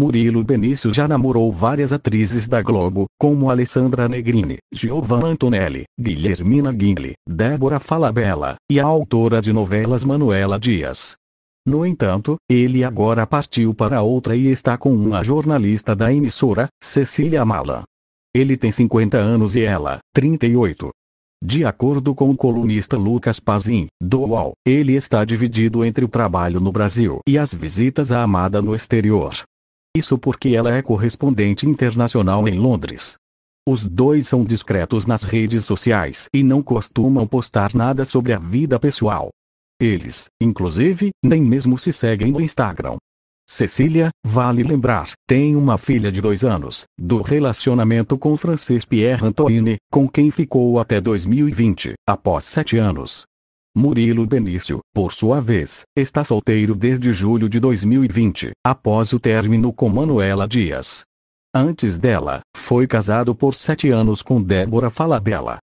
Murilo Benício já namorou várias atrizes da Globo, como Alessandra Negrini, Giovanna Antonelli, Guilhermina Guinle, Débora Falabella, e a autora de novelas Manuela Dias. No entanto, ele agora partiu para outra e está com uma jornalista da emissora, Cecília Mala. Ele tem 50 anos e ela, 38. De acordo com o colunista Lucas Pazin, do UOL, ele está dividido entre o trabalho no Brasil e as visitas à amada no exterior. Isso porque ela é correspondente internacional em Londres. Os dois são discretos nas redes sociais e não costumam postar nada sobre a vida pessoal. Eles, inclusive, nem mesmo se seguem no Instagram. Cecília, vale lembrar, tem uma filha de dois anos, do relacionamento com Francis Pierre Antoine, com quem ficou até 2020, após sete anos. Murilo Benício, por sua vez, está solteiro desde julho de 2020, após o término com Manuela Dias. Antes dela, foi casado por sete anos com Débora Falabella.